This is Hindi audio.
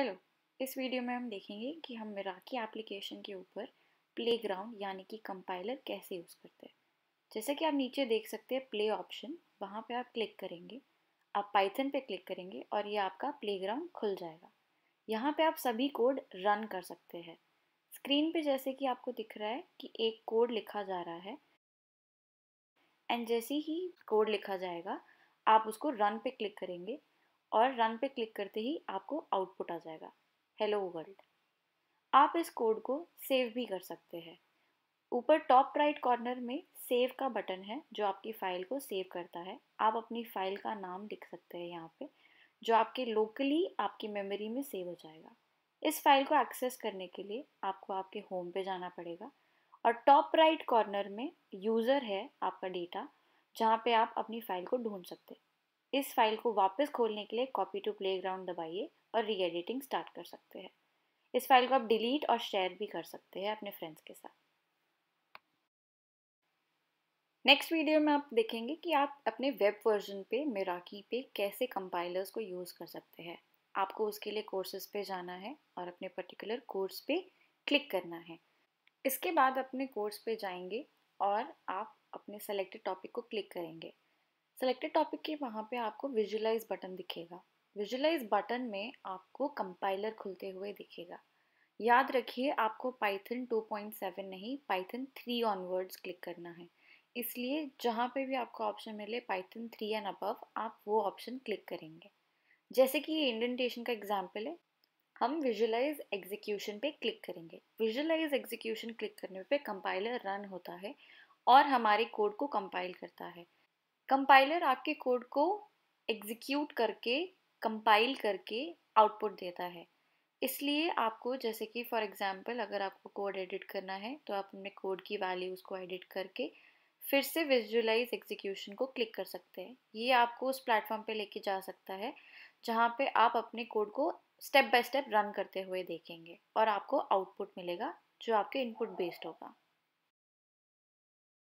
हेलो इस वीडियो में हम देखेंगे कि हम मिराकी एप्लीकेशन के ऊपर प्लेग्राउंड यानी कि कंपाइलर कैसे यूज़ करते हैं जैसे कि आप नीचे देख सकते हैं प्ले ऑप्शन वहाँ पे आप क्लिक करेंगे आप पाइथन पे क्लिक करेंगे और ये आपका प्लेग्राउंड खुल जाएगा यहाँ पे आप सभी कोड रन कर सकते हैं स्क्रीन पे जैसे कि आपको दिख रहा है कि एक कोड लिखा जा रहा है एंड जैसे ही कोड लिखा जाएगा आप उसको रन पे क्लिक करेंगे और रन पे क्लिक करते ही आपको आउटपुट आ जाएगा हेलो वर्ल्ड आप इस कोड को सेव भी कर सकते हैं ऊपर टॉप राइट कॉर्नर में सेव का बटन है जो आपकी फ़ाइल को सेव करता है आप अपनी फ़ाइल का नाम लिख सकते हैं यहाँ पे जो आपके लोकली आपकी मेमोरी में सेव हो जाएगा इस फाइल को एक्सेस करने के लिए आपको आपके होम पे जाना पड़ेगा और टॉप राइट कॉर्नर में यूज़र है आपका डेटा जहाँ पे आप अपनी फ़ाइल को ढूंढ सकते हैं इस फाइल को वापस खोलने के लिए कॉपी टू प्लेग्राउंड दबाइए और री एडिटिंग स्टार्ट कर सकते हैं इस फाइल को आप डिलीट और शेयर भी कर सकते हैं अपने फ्रेंड्स के साथ नेक्स्ट वीडियो में आप देखेंगे कि आप अपने वेब वर्जन पे मेराकी पे कैसे कंपाइलर्स को यूज़ कर सकते हैं आपको उसके लिए कोर्सेज पे जाना है और अपने पर्टिकुलर कोर्स पे क्लिक करना है इसके बाद अपने कोर्स पे जाएंगे और आप अपने सेलेक्टेड टॉपिक को क्लिक करेंगे सेलेक्टेड टॉपिक के वहाँ पे आपको विजुलाइज बटन दिखेगा विजुलाइज बटन में आपको कंपाइलर खुलते हुए दिखेगा याद रखिए आपको पाइथन 2.7 नहीं पाइथन 3 ऑनवर्ड्स क्लिक करना है इसलिए जहाँ पे भी आपको ऑप्शन मिले पाइथन 3 एंड अबव आप वो ऑप्शन क्लिक करेंगे जैसे कि ये इंडेंटेशन का एग्जाम्पल है हम विजुलाइज एग्जीक्यूशन पे क्लिक करेंगे विजुलाइज एग्जीक्यूशन क्लिक करने पे कंपाइलर रन होता है और हमारे कोड को कंपाइल करता है कंपाइलर आपके कोड को एग्जीक्यूट करके कंपाइल करके आउटपुट देता है इसलिए आपको जैसे कि फॉर एग्जांपल अगर आपको कोड एडिट करना है तो आप अपने कोड की वैल्यू उसको एडिट करके फिर से विजुअलाइज एग्जीक्यूशन को क्लिक कर सकते हैं ये आपको उस प्लेटफॉर्म पे लेके जा सकता है जहाँ पे आप अपने कोड को स्टेप बाय स्टेप रन करते हुए देखेंगे और आपको आउटपुट मिलेगा जो आपके इनपुट बेस्ड होगा